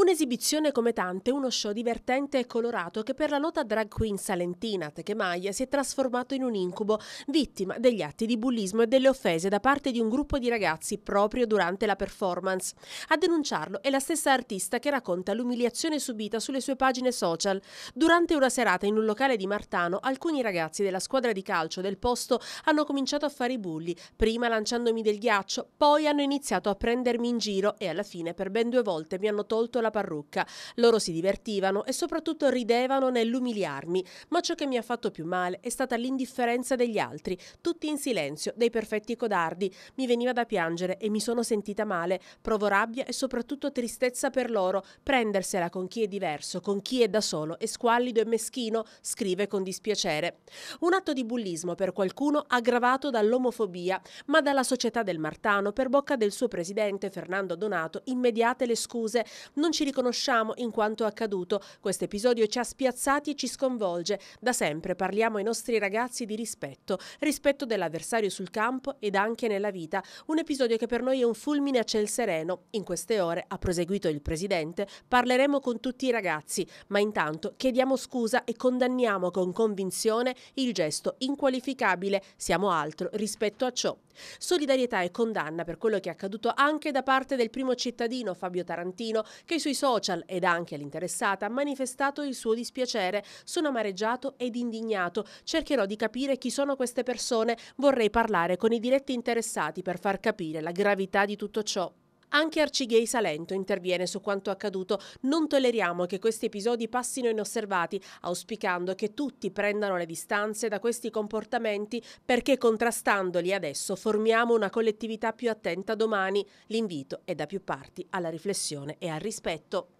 Un'esibizione come tante, uno show divertente e colorato che per la nota drag queen salentina Techemaglia si è trasformato in un incubo, vittima degli atti di bullismo e delle offese da parte di un gruppo di ragazzi proprio durante la performance. A denunciarlo è la stessa artista che racconta l'umiliazione subita sulle sue pagine social. Durante una serata in un locale di Martano, alcuni ragazzi della squadra di calcio del posto hanno cominciato a fare i bulli, prima lanciandomi del ghiaccio, poi hanno iniziato a prendermi in giro e alla fine per ben due volte mi hanno tolto la la parrucca. Loro si divertivano e soprattutto ridevano nell'umiliarmi, ma ciò che mi ha fatto più male è stata l'indifferenza degli altri, tutti in silenzio, dei perfetti codardi. Mi veniva da piangere e mi sono sentita male, provo rabbia e soprattutto tristezza per loro, prendersela con chi è diverso, con chi è da solo, è squallido e meschino, scrive con dispiacere. Un atto di bullismo per qualcuno aggravato dall'omofobia, ma dalla società del Martano, per bocca del suo presidente Fernando Donato, immediate le scuse, non ci ci riconosciamo in quanto accaduto. Questo episodio ci ha spiazzati e ci sconvolge. Da sempre parliamo ai nostri ragazzi di rispetto, rispetto dell'avversario sul campo ed anche nella vita. Un episodio che per noi è un fulmine a ciel sereno. In queste ore, ha proseguito il presidente, parleremo con tutti i ragazzi, ma intanto chiediamo scusa e condanniamo con convinzione il gesto inqualificabile. Siamo altro rispetto a ciò. Solidarietà e condanna per quello che è accaduto anche da parte del primo cittadino Fabio Tarantino che sui social ed anche all'interessata ha manifestato il suo dispiacere. Sono amareggiato ed indignato. Cercherò di capire chi sono queste persone. Vorrei parlare con i diretti interessati per far capire la gravità di tutto ciò. Anche Arcighei Salento interviene su quanto accaduto. Non tolleriamo che questi episodi passino inosservati, auspicando che tutti prendano le distanze da questi comportamenti perché contrastandoli adesso formiamo una collettività più attenta domani. L'invito è da più parti alla riflessione e al rispetto.